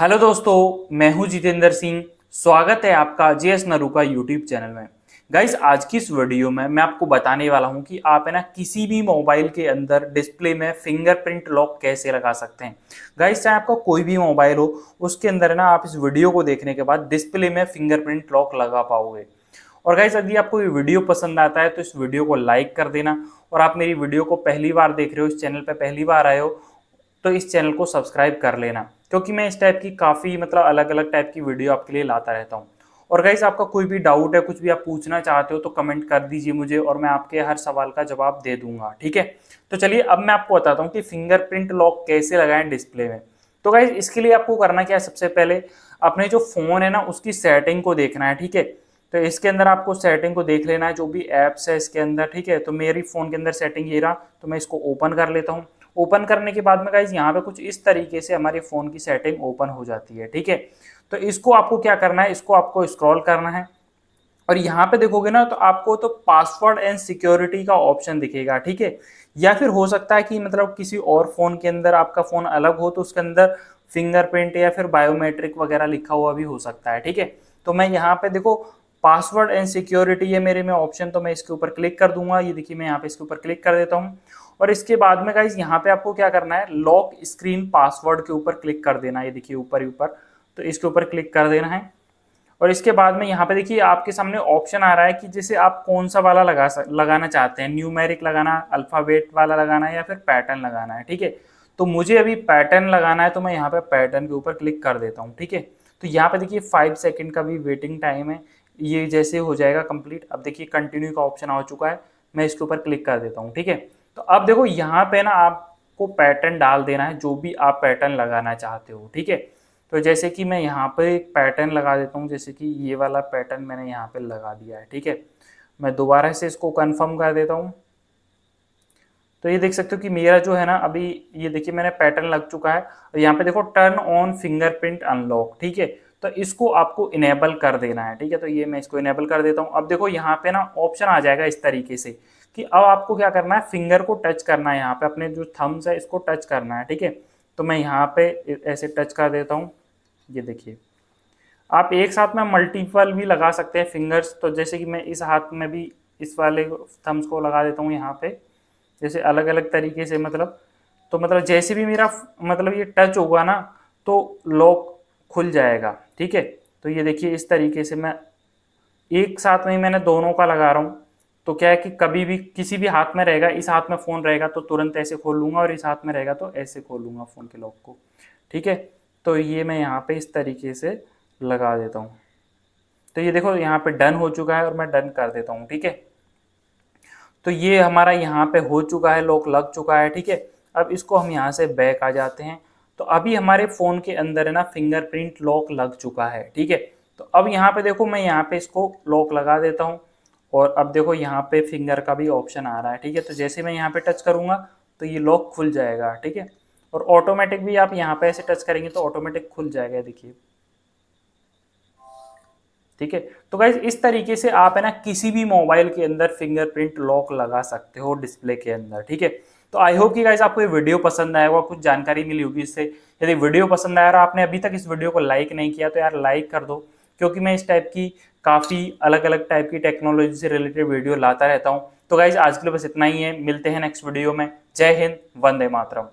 hello दोस्तों मैं हूं जितेंद्र सिंह स्वागत है आपका जे एस नरू का यूट्यूब चैनल में गाइस आज की इस वीडियो में मैं आपको बताने वाला हूं कि आप है ना किसी भी मोबाइल के अंदर डिस्प्ले में फिंगरप्रिंट लॉक कैसे लगा सकते हैं गाइस चाहे आपका कोई भी मोबाइल हो उसके अंदर है ना आप इस वीडियो को देखने के बाद डिस्प्ले में फिंगरप्रिंट लॉक लगा पाओगे और गाइज यदि आपको ये वीडियो पसंद आता है तो इस वीडियो को लाइक कर देना और आप मेरी वीडियो को पहली बार देख रहे हो इस चैनल पर पहली बार आए हो तो इस चैनल को सब्सक्राइब कर लेना क्योंकि मैं इस टाइप की काफ़ी मतलब अलग अलग टाइप की वीडियो आपके लिए लाता रहता हूँ और गाइज आपका कोई भी डाउट है कुछ भी आप पूछना चाहते हो तो कमेंट कर दीजिए मुझे और मैं आपके हर सवाल का जवाब दे दूंगा ठीक है तो चलिए अब मैं आपको बताता हूँ कि फिंगरप्रिंट लॉक कैसे लगाएं डिस्प्ले में तो गाइज इसके लिए आपको करना क्या है सबसे पहले अपने जो फ़ोन है ना उसकी सेटिंग को देखना है ठीक है तो इसके अंदर आपको सेटिंग को देख लेना है जो भी एप्स है इसके अंदर ठीक है तो मेरी फ़ोन के अंदर सेटिंग ये रहा तो मैं इसको ओपन कर लेता हूँ ओपन करने के बाद में गाइज यहाँ पे कुछ इस तरीके से हमारे फ़ोन की सेटिंग ओपन हो जाती है ठीक है तो इसको आपको क्या करना है इसको आपको स्क्रॉल करना है और यहाँ पे देखोगे ना तो आपको तो पासवर्ड एंड सिक्योरिटी का ऑप्शन दिखेगा ठीक है या फिर हो सकता है कि मतलब किसी और फ़ोन के अंदर आपका फ़ोन अलग हो तो उसके अंदर फिंगरप्रिंट या फिर बायोमेट्रिक वगैरह लिखा हुआ भी हो सकता है ठीक है तो मैं यहाँ पे देखो पासवर्ड एंड सिक्योरिटी ये मेरे में ऑप्शन तो मैं इसके ऊपर क्लिक कर दूंगा ये देखिए मैं यहाँ पे इसके ऊपर क्लिक कर देता हूँ और इसके बाद में गाइज यहाँ पे आपको क्या करना है लॉक स्क्रीन पासवर्ड के ऊपर क्लिक कर देना है ये देखिए ऊपर ही ऊपर तो इसके ऊपर क्लिक कर देना है और इसके बाद में यहाँ पे देखिए आपके सामने ऑप्शन आ रहा है कि जैसे आप कौन सा वाला लगा लगाना चाहते हैं न्यूमेरिक लगाना अल्फ़ाबेट वाला लगाना है या फिर पैटर्न लगाना है ठीक है तो मुझे अभी पैटर्न लगाना है तो मैं यहाँ पे पैटर्न के ऊपर क्लिक कर देता हूँ ठीक है तो यहाँ पे देखिए फाइव सेकंड का भी वेटिंग टाइम है ये जैसे हो जाएगा कंप्लीट अब देखिए कंटिन्यू का ऑप्शन आ चुका है मैं इसके ऊपर क्लिक कर देता हूँ ठीक है तो अब देखो यहाँ पे ना आपको पैटर्न डाल देना है जो भी आप पैटर्न लगाना चाहते हो ठीक है तो जैसे कि मैं यहाँ पर एक पैटर्न लगा देता हूँ जैसे कि ये वाला पैटर्न मैंने यहाँ पर लगा दिया है ठीक है मैं दोबारा से इसको कन्फर्म कर देता हूँ तो ये देख सकते हो कि मेरा जो है ना अभी ये देखिए मैंने पैटर्न लग चुका है और यहाँ पे देखो टर्न ऑन फिंगरप्रिंट अनलॉक ठीक है तो इसको आपको इनेबल कर देना है ठीक है तो ये मैं इसको इनेबल कर देता हूँ अब देखो यहाँ पे ना ऑप्शन आ जाएगा इस तरीके से कि अब आपको क्या करना है फिंगर को टच करना है यहाँ पे अपने जो थम्स है इसको टच करना है ठीक है तो मैं यहाँ पे ऐसे टच कर देता हूँ ये देखिए आप एक साथ में मल्टीपल भी लगा सकते हैं फिंगर्स तो जैसे कि मैं इस हाथ में भी इस वाले थम्स को लगा देता हूँ यहाँ पे जैसे अलग अलग तरीके से मतलब तो मतलब जैसे भी मेरा मतलब ये टच होगा ना तो लॉक खुल जाएगा ठीक है तो ये देखिए इस तरीके से मैं एक साथ में मैंने दोनों का लगा रहा हूँ तो क्या है कि कभी भी किसी भी हाथ में रहेगा इस हाथ में फ़ोन रहेगा तो तुरंत ऐसे खोल लूँगा और इस हाथ में रहेगा तो ऐसे खोल लूँगा फ़ोन के लॉक को ठीक है तो ये मैं यहाँ पे इस तरीके से लगा देता हूँ तो ये देखो यहाँ पे डन हो चुका है और मैं डन कर देता हूँ ठीक है तो ये हमारा यहाँ पे हो चुका है लॉक लग चुका है ठीक है अब इसको हम यहाँ से बैक आ जाते हैं तो अभी हमारे फ़ोन के अंदर है ना फिंगरप्रिंट लॉक लग चुका है ठीक है तो अब यहाँ पे देखो मैं यहाँ पे इसको लॉक लगा देता हूँ और अब देखो यहाँ पे फिंगर का भी ऑप्शन आ रहा है ठीक है तो जैसे मैं यहाँ पे टच करूंगा तो ये लॉक खुल जाएगा ठीक है और ऑटोमेटिक भी आप यहाँ पे ऐसे टच करेंगे तो ऑटोमेटिक खुल जाएगा देखिए ठीक है तो गाइज इस तरीके से आप है ना किसी भी मोबाइल के अंदर फिंगरप्रिंट लॉक लगा सकते हो डिस्प्ले के अंदर ठीक है तो आई होप कि गाइज आपको ये वीडियो पसंद होगा कुछ जानकारी मिली होगी इससे यदि वीडियो पसंद आया और आपने अभी तक इस वीडियो को लाइक नहीं किया तो यार लाइक कर दो क्योंकि मैं इस टाइप की काफ़ी अलग अलग टाइप की टेक्नोलॉजी से रिलेटेड वीडियो लाता रहता हूँ तो गाइज आज के लिए बस इतना ही है मिलते हैं नेक्स्ट वीडियो में जय हिंद वंदे मातरम